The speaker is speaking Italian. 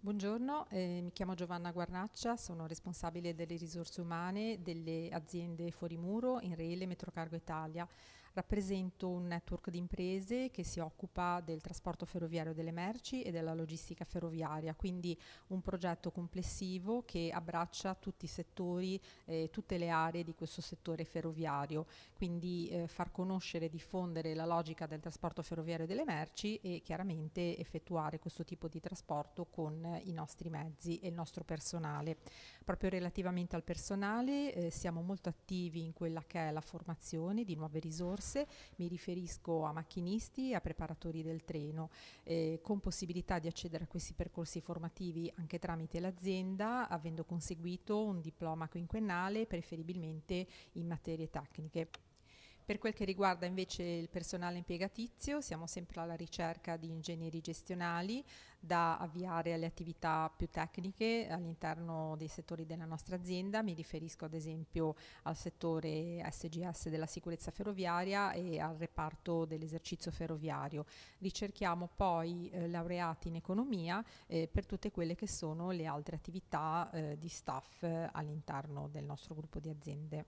Buongiorno, eh, mi chiamo Giovanna Guarnaccia, sono responsabile delle risorse umane delle aziende Fuori Muro, in Rele Metrocargo Italia. Rappresento un network di imprese che si occupa del trasporto ferroviario delle merci e della logistica ferroviaria, quindi un progetto complessivo che abbraccia tutti i settori, eh, tutte le aree di questo settore ferroviario, quindi eh, far conoscere e diffondere la logica del trasporto ferroviario delle merci e chiaramente effettuare questo tipo di trasporto con i nostri mezzi e il nostro personale. Proprio relativamente al personale eh, siamo molto attivi in quella che è la formazione di nuove risorse, mi riferisco a macchinisti e a preparatori del treno, eh, con possibilità di accedere a questi percorsi formativi anche tramite l'azienda, avendo conseguito un diploma quinquennale, preferibilmente in materie tecniche. Per quel che riguarda invece il personale impiegatizio, siamo sempre alla ricerca di ingegneri gestionali da avviare alle attività più tecniche all'interno dei settori della nostra azienda. Mi riferisco ad esempio al settore SGS della sicurezza ferroviaria e al reparto dell'esercizio ferroviario. Ricerchiamo poi eh, laureati in economia eh, per tutte quelle che sono le altre attività eh, di staff eh, all'interno del nostro gruppo di aziende.